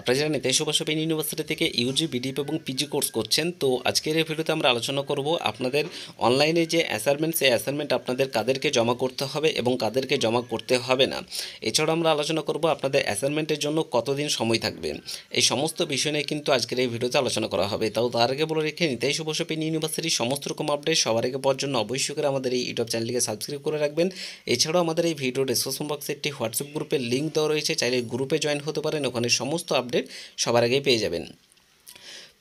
আপনারা যারা Netaji Subhas open university থেকে ইউজি বিডিপ এবং পিজি কোর্স করছেন তো আজকের এই ভিডিওতে আমরা আলোচনা করব আপনাদের অনলাইনে যে অ্যাসাইনমেন্ট সেই অ্যাসাইনমেন্ট আপনাদের কাদেরকে জমা করতে হবে এবং কাদেরকে জমা করতে হবে না এছাড়া আমরা আলোচনা করব আপনাদের অ্যাসাইনমেন্টের জন্য কতদিন সময় থাকবে এই সমস্ত বিষয় নিয়ে কিন্তু আজকের এই ভিডিওতে আলোচনা করা হবে তাও তার আগে বলে রেখে নিতাই সুভাষ ওপেন ইউনিভার্সিটির সমস্ত রকম আপডেট সবার আগে পাওয়ার জন্য অবশ্যই করে আমাদের এই ইউটিউব চ্যানেলকে সাবস্ক্রাইব করে রাখবেন এছাড়াও আমাদের এই ভিডিও ডিসক্রিপশন বক্সে একটি হোয়াটসঅ্যাপ গ্রুপের লিঙ্ক দেওয়া রয়েছে চাইলে গ্রুপে জয়েন হতে পারেন ওখানে সমস্ত আপডেট আপডেট সবার আগেই পেয়ে যাবেন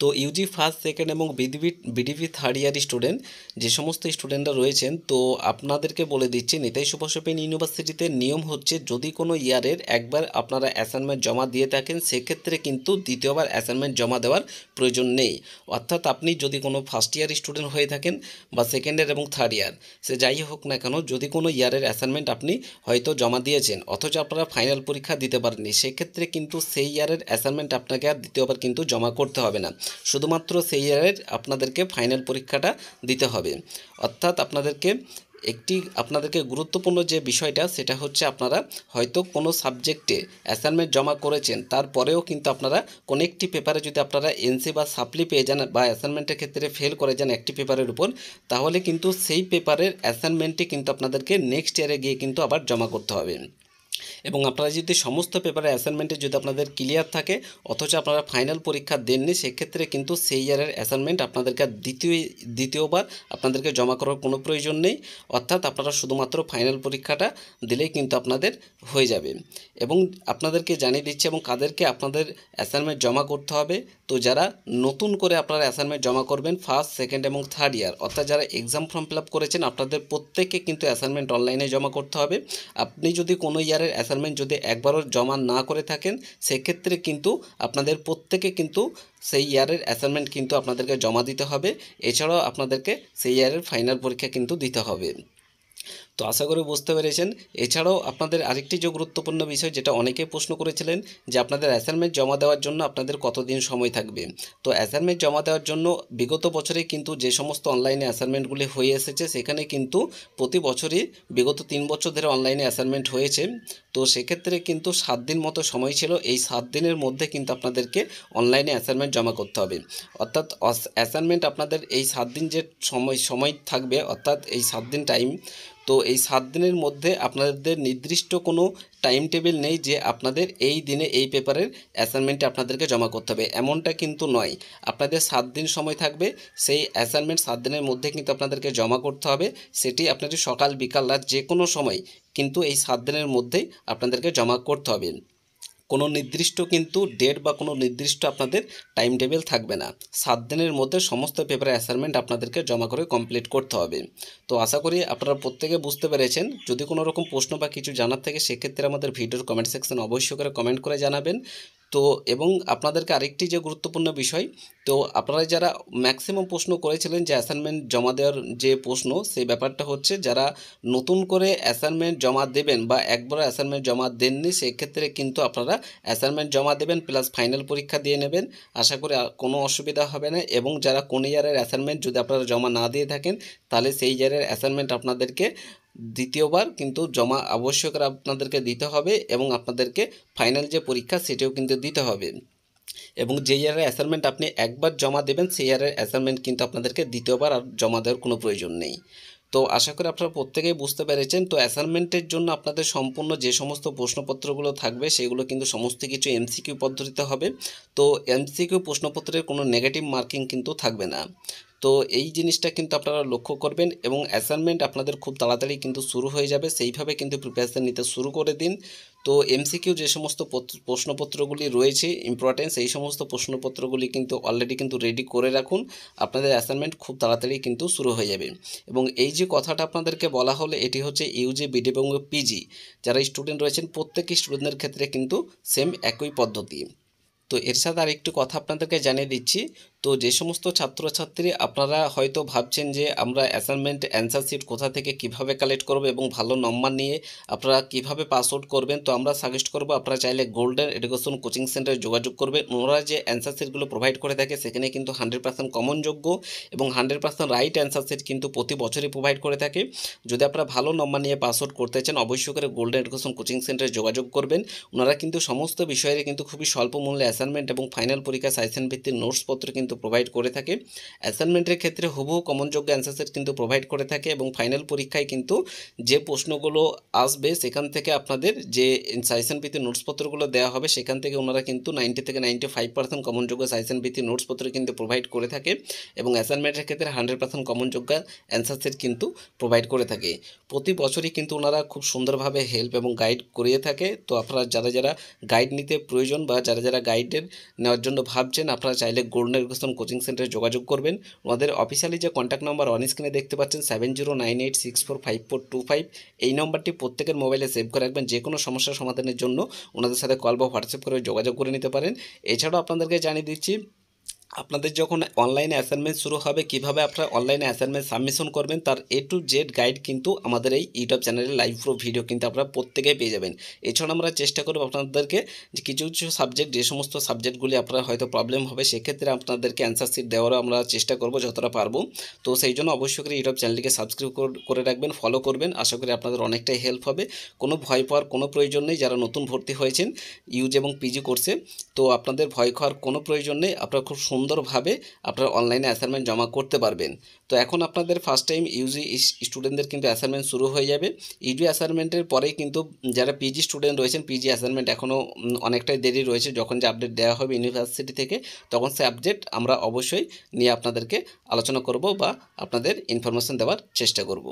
তো ইউজি ফার্স্ট সেকেন্ড এবং BDP BDP third year student যে সমস্ত স্টুডেন্টরা রয়েছেন তো আপনাদেরকে বলে দিচ্ছি নেতাই সুভাষপেন ইউনিভার্সিটিতে নিয়ম হচ্ছে যদি কোনো ইয়ারের একবার আপনারা অ্যাসাইনমেন্ট জমা দিয়ে থাকেন সেক্ষেত্রে কিন্তু দ্বিতীয়বার অ্যাসাইনমেন্ট জমা দেওয়ার প্রয়োজন নেই অর্থাৎ আপনি যদি কোনো ফার্স্ট ইয়ার স্টুডেন্ট হয়ে থাকেন বা সেকেন্ড ইয়ার এবং থার্ড ইয়ার সে যাই হোক না কেন যদি কোনো ইয়ারের অ্যাসাইনমেন্ট আপনি হয়তো জমা দিয়েছেন অথচ আপনারা ফাইনাল পরীক্ষা দিতে পারেননি সেক্ষেত্রে কিন্তু সেই ইয়ারের অ্যাসাইনমেন্ট আপনাকে আর দ্বিতীয়বার কিন্তু জমা করতে হবে না শুধুমাত্র সেই ইয়ারের আপনাদেরকে ফাইনাল পরীক্ষাটা দিতে হবে অর্থাৎ আপনাদেরকে একটি আপনাদেরকে গুরুত্বপূর্ণ যে বিষয়টা সেটা হচ্ছে আপনারা হয়তো কোনো সাবজেক্টে অ্যাসাইনমেন্ট জমা করেছেন তারপরেও কিন্তু আপনারা কোনো একটি পেপারে যদি আপনারা এনসি বা সাপ্লি পেয়ে যান বা অ্যাসাইনমেন্টের ক্ষেত্রে ফেল করে যান একটি পেপারের উপর তাহলে কিন্তু সেই পেপারের অ্যাসাইনমেন্টটি কিন্তু আপনাদেরকে নেক্সট ইয়ারে গিয়ে কিন্তু আবার জমা করতে হবে এবং আপনারা যদি সমস্ত পেপারের অ্যাসাইনমেন্টে যদি আপনাদের ক্লিয়ার থাকে অথচ আপনারা ফাইনাল পরীক্ষা দেননি সেক্ষেত্রে কিন্তু সেই ইয়ারের অ্যাসাইনমেন্ট আপনাদেরকে দ্বিতীয় দ্বিতীয়বার আপনাদেরকে জমা করার কোনো প্রয়োজন নেই অর্থাৎ আপনারা শুধুমাত্র ফাইনাল পরীক্ষাটা দিলেই কিন্তু আপনাদের হয়ে যাবে এবং আপনাদেরকে জানিয়ে দিচ্ছে এবং কাদেরকে আপনাদের অ্যাসাইনমেন্ট জমা করতে হবে তো যারা নতুন করে আপনারা অ্যাসাইনমেন্ট জমা করবেন ফার্স্ট সেকেন্ড এবং থার্ড ইয়ার অর্থাৎ যারা এক্সাম ফর্ম ফিল করেছেন আপনাদের প্রত্যেককে কিন্তু অ্যাসাইনমেন্ট অনলাইনে জমা করতে হবে আপনি যদি কোনো ইয়ারের অ্যাসাইনমেন্ট যদি একবারও জমা না করে থাকেন সেক্ষেত্রে কিন্তু আপনাদের প্রত্যেকে কিন্তু সেই ইয়ারের অ্যাসাইনমেন্ট কিন্তু আপনাদেরকে জমা দিতে হবে এছাড়াও আপনাদেরকে সেই ইয়ারের ফাইনাল পরীক্ষা কিন্তু দিতে হবে তো আশা করি বুঝতে পেরেছেন এছাড়াও আপনাদের আরেকটি যে গুরুত্বপূর্ণ বিষয় যেটা অনেকেই প্রশ্ন করেছিলেন যে আপনাদের অ্যাসাইনমেন্ট জমা দেওয়ার জন্য আপনাদের কতদিন সময় থাকবে তো অ্যাসাইনমেন্ট জমা দেওয়ার জন্য বিগত বছরে কিন্তু যে সমস্ত অনলাইনে অ্যাসাইনমেন্টগুলি হয়ে এসেছে সেখানে কিন্তু প্রতি বছরই বিগত তিন বছর ধরে অনলাইনে অ্যাসাইনমেন্ট হয়েছে তো সেক্ষেত্রে কিন্তু সাত দিন মতো সময় ছিল এই সাত দিনের মধ্যে কিন্তু আপনাদেরকে অনলাইনে অ্যাসাইনমেন্ট জমা করতে হবে অর্থাৎ অ্যাসাইনমেন্ট আপনাদের এই সাত দিন যে সময় সময় থাকবে অর্থাৎ এই সাত দিন টাইম তো এই সাত দিনের মধ্যে আপনাদের নির্দিষ্ট কোনো টাইম টেবিল নেই যে আপনাদের এই দিনে এই পেপারের অ্যাসাইনমেন্টে আপনাদেরকে জমা করতে হবে এমনটা কিন্তু নয় আপনাদের সাত দিন সময় থাকবে সেই অ্যাসাইনমেন্ট সাত দিনের মধ্যে কিন্তু আপনাদেরকে জমা করতে হবে সেটি আপনাদের সকাল বিকাল রাত যে কোনো সময় কিন্তু এই সাত দিনের মধ্যেই আপনাদেরকে জমা করতে হবে কোনো নির্দিষ্ট কিন্তু ডেট বা কোনো নির্দিষ্ট আপনাদের টাইম টেবিল থাকবে না সাত দিনের মধ্যে সমস্ত পেপারের অ্যাসাইনমেন্ট আপনাদেরকে জমা করে কমপ্লিট করতে হবে তো আশা করি আপনারা প্রত্যেকে বুঝতে পেরেছেন যদি কোনো রকম প্রশ্ন বা কিছু জানার থাকে সেক্ষেত্রে আমাদের ভিডিওর কমেন্ট সেকশন অবশ্যই করে কমেন্ট করে জানাবেন তো এবং আপনাদেরকে আরেকটি যে গুরুত্বপূর্ণ বিষয় তো আপনারা যারা ম্যাক্সিমাম প্রশ্ন করেছিলেন যে অ্যাসাইনমেন্ট জমা দেওয়ার যে প্রশ্ন সেই ব্যাপারটা হচ্ছে যারা নতুন করে অ্যাসাইনমেন্ট জমা দেবেন বা একবার অ্যাসাইনমেন্ট জমা দেননি সেক্ষেত্রে কিন্তু আপনারা অ্যাসাইনমেন্ট জমা দেবেন প্লাস ফাইনাল পরীক্ষা দিয়ে নেবেন আশা করি কোনো অসুবিধা হবে না এবং যারা কোন ইয়ারের অ্যাসাইনমেন্ট যদি আপনারা জমা না দিয়ে থাকেন তাহলে সেই ইয়ারের অ্যাসাইনমেন্ট আপনাদেরকে দ্বিতীয়বার কিন্তু জমা আবশ্যক আপনাদেরকে দিতে হবে এবং আপনাদেরকে ফাইনাল যে পরীক্ষা সেটিও কিন্তু দিতে হবে এবং যে ইয়ারের অ্যাসাইনমেন্ট আপনি একবার জমা দেবেন সেই ইয়ারের অ্যাসাইনমেন্ট কিন্তু আপনাদেরকে দ্বিতীয়বার আর জমা দেওয়ার কোনো প্রয়োজন নেই তো আশা করি আপনারা প্রত্যেকেই বুঝতে পেরেছেন তো অ্যাসাইনমেন্টের জন্য আপনাদের সম্পূর্ণ যে সমস্ত প্রশ্নপত্রগুলো থাকবে সেগুলো কিন্তু সমস্ত কিছু এমসিকিউ পদ্ধতিতে হবে তো এমসিকিউ প্রশ্নপত্রের কোনো নেগেটিভ মার্কিং কিন্তু থাকবে না তো এই জিনিসটা কিন্তু আপনারা লক্ষ্য করবেন এবং অ্যাসাইনমেন্ট আপনাদের খুব তাড়াতাড়ি কিন্তু শুরু হয়ে যাবে সেইভাবে কিন্তু প্রিপারেশান নিতে শুরু করে দিন তো এমসিকিউ যে সমস্ত প্রশ্নপত্রগুলি রয়েছে ইম্পর্টেন্স এই সমস্ত প্রশ্নপত্রগুলি কিন্তু অলরেডি কিন্তু রেডি করে রাখুন আপনাদের অ্যাসাইনমেন্ট খুব তাড়াতাড়ি কিন্তু শুরু হয়ে যাবে এবং এই যে কথাটা আপনাদেরকে বলা হলে এটি হচ্ছে ইউজি বিডি এবং পিজি যারা স্টুডেন্ট রয়েছেন প্রত্যেকই স্টুডেন্টদের ক্ষেত্রে কিন্তু সেম একই পদ্ধতি তো এর সাথে আর একটু কথা আপনাদেরকে জানিয়ে দিচ্ছি তো যে সমস্ত ছাত্রছাত্রী আপনারা হয়তো ভাবছেন যে আমরা অ্যাসাইনমেন্ট অ্যান্সার শিট কোথা থেকে কিভাবে কালেক্ট করব এবং ভালো নম্বর নিয়ে আপনারা কিভাবে পাস আউট করবেন তো আমরা সাজেস্ট করব আপনারা চাইলে গোল্ডেন এডুকেশন কোচিং সেন্টারে যোগাযোগ করবেন ওনারা যে অ্যান্সার শিটগুলো প্রোভাইড করে থাকে সেখানে কিন্তু হান্ড্রেড পার্সেন্ট কমন যোগ্য এবং hundred percent right answer sheet কিন্তু প্রতি বছরই প্রোভাইড করে থাকে যদি আপনারা ভালো নম্বর নিয়ে পাস আউট করতে চান অবশ্যই করে গোল্ডেন এডুকেশন কোচিং সেন্টারে যোগাযোগ করবেন ওনারা কিন্তু সমস্ত বিষয়ের কিন্তু খুবই স্বল্প মূল্যে অ্যাসাইনমেন্ট এবং ফাইনাল পরীক্ষা সাইসেন ভিত্তিক নোটসপত্র কিন্তু প্রোভাইড করে থাকে অ্যাসাইনমেন্টের ক্ষেত্রে হুবহু কমনযোগ্য অ্যান্সার সেট কিন্তু প্রোভাইড করে থাকে এবং ফাইনাল পরীক্ষায় কিন্তু যে প্রশ্নগুলো আসবে সেখান থেকে আপনাদের যে সাইসেন ভিত্তিক নোটসপত্রগুলো দেওয়া হবে সেখান থেকে ওনারা কিন্তু নাইনটি থেকে নাইনটি ফাইভ পার্সেন্ট কমনযোগ্য সাইসেন ভিত্তিক নোটসপত্র কিন্তু প্রোভাইড করে থাকে এবং অ্যাসাইনমেন্টের ক্ষেত্রে হান্ড্রেড পার্সেন্ট কমনযোগ্য অ্যান্সার সেট কিন্তু প্রোভাইড করে থাকে প্রতি বছরই কিন্তু ওনারা খুব সুন্দরভাবে হেল্প এবং গাইড করিয়ে থাকে তো আপনারা যারা যারা গাইড নিতে প্রয়োজন বা যারা যারা গাইড সার্টিফিকেট নেওয়ার জন্য ভাবছেন আপনারা চাইলে গোল্ড গোস্তম কোচিং সেন্টারে যোগাযোগ করবেন ওনাদের অফিসিয়ালি যে কন্ট্যাক্ট নাম্বার অন স্ক্রিনে দেখতে পাচ্ছেন seven zero nine eight six four five four two five এই নম্বরটি প্রত্যেকের মোবাইলে সেভ করে রাখবেন যে কোনো সমস্যার সমাধানের জন্য ওনাদের সাথে কল বা হোয়াটসঅ্যাপ করে যোগাযোগ করে নিতে পারেন এছাড়াও আপনাদেরকে জানিয়ে দিচ্ছি আপনাদের যখন অনলাইনে অ্যাসাইনমেন্ট শুরু হবে কিভাবে আপনারা অনলাইনে অ্যাসাইনমেন্ট সাবমিশন করবেন তার এ টু জেড গাইড কিন্তু আমাদের এই ইউটিউব চ্যানেলে লাইভ প্রো ভিডিও কিন্তু আপনারা প্রত্যেকেই পেয়ে যাবেন এছাড়া আমরা চেষ্টা করব আপনাদেরকে যে কিছু কিছু সাবজেক্ট যে সমস্ত সাবজেক্টগুলি আপনার হয়তো প্রবলেম হবে সেক্ষেত্রে আপনাদেরকে অ্যান্সার শিট দেওয়ারও আমরা চেষ্টা করব যতটা পারবো তো সেই জন্য অবশ্যই করে ইউটিউব চ্যানেলটিকে সাবস্ক্রাইব করে রাখবেন ফলো করবেন আশা করি আপনাদের অনেকটাই হেল্প হবে কোনো ভয় পাওয়ার কোনো প্রয়োজন নেই যারা নতুন ভর্তি হয়েছেন ইউজ এবং পিজি কোর্সে তো আপনাদের ভয় খাওয়ার কোনো প্রয়োজন নেই আপনারা খুব সুন্দরভাবে আপনার অনলাইনে অ্যাসাইনমেন্ট জমা করতে পারবেন তো এখন আপনাদের ফার্স্ট টাইম ইউজি স্টুডেন্টদের কিন্তু অ্যাসাইনমেন্ট শুরু হয়ে যাবে ইউজি অ্যাসাইনমেন্টের পরেই কিন্তু যারা পিজি স্টুডেন্ট রয়েছেন পিজি অ্যাসাইনমেন্ট এখনও অনেকটাই দেরি রয়েছে যখন যে আপডেট দেওয়া হবে ইউনিভার্সিটি থেকে তখন সে আপডেট আমরা অবশ্যই নিয়ে আপনাদেরকে আলোচনা করব বা আপনাদের ইনফরমেশন দেওয়ার চেষ্টা করবো